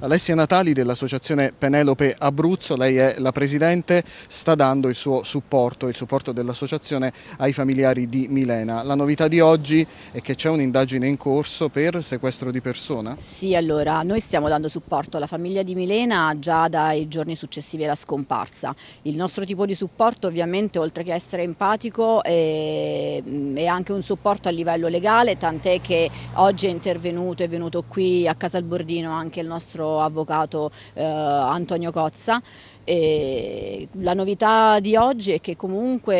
Alessia Natali dell'associazione Penelope Abruzzo, lei è la presidente, sta dando il suo supporto, il supporto dell'associazione ai familiari di Milena. La novità di oggi è che c'è un'indagine in corso per sequestro di persona? Sì, allora noi stiamo dando supporto alla famiglia di Milena già dai giorni successivi alla scomparsa. Il nostro tipo di supporto ovviamente oltre che essere empatico è, è anche un supporto a livello legale, tant'è che oggi è intervenuto, è venuto qui a Casalbordino anche il nostro nostro avvocato eh, Antonio Cozza. E la novità di oggi è che comunque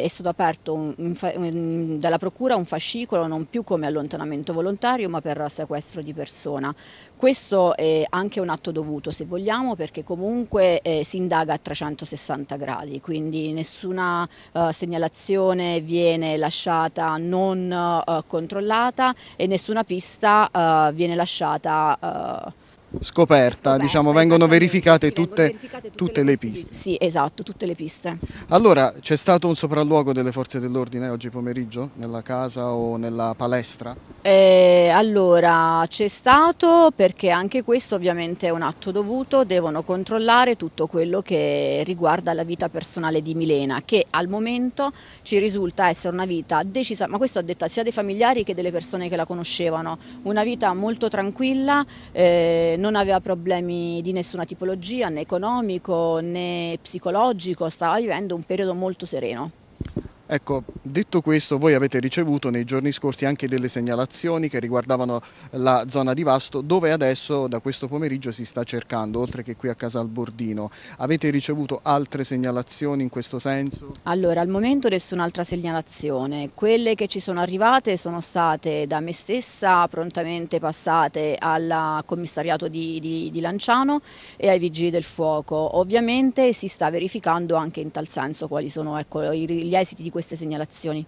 è stato aperto un, un, dalla Procura un fascicolo non più come allontanamento volontario ma per sequestro di persona. Questo è anche un atto dovuto se vogliamo perché comunque eh, si indaga a 360 gradi, quindi nessuna eh, segnalazione viene lasciata non eh, controllata e nessuna pista eh, viene lasciata eh, scoperta, Scoperta, diciamo, vengono verificate tutte, verificate tutte tutte le piste. Sì, esatto, tutte le piste. Allora, c'è stato un sopralluogo delle forze dell'ordine oggi pomeriggio nella casa o nella palestra? Eh, allora, c'è stato perché anche questo ovviamente è un atto dovuto, devono controllare tutto quello che riguarda la vita personale di Milena, che al momento ci risulta essere una vita decisa, ma questo ha detto sia dei familiari che delle persone che la conoscevano, una vita molto tranquilla, eh, non aveva problemi di nessuna tipologia, né economico né psicologico, stava vivendo un periodo molto sereno. Ecco, detto questo, voi avete ricevuto nei giorni scorsi anche delle segnalazioni che riguardavano la zona di Vasto, dove adesso da questo pomeriggio si sta cercando, oltre che qui a Casal Bordino. Avete ricevuto altre segnalazioni in questo senso? Allora, al momento nessun'altra segnalazione. Quelle che ci sono arrivate sono state da me stessa prontamente passate al commissariato di, di, di Lanciano e ai vigili del fuoco. Ovviamente si sta verificando anche in tal senso quali sono ecco, gli esiti di queste segnalazioni.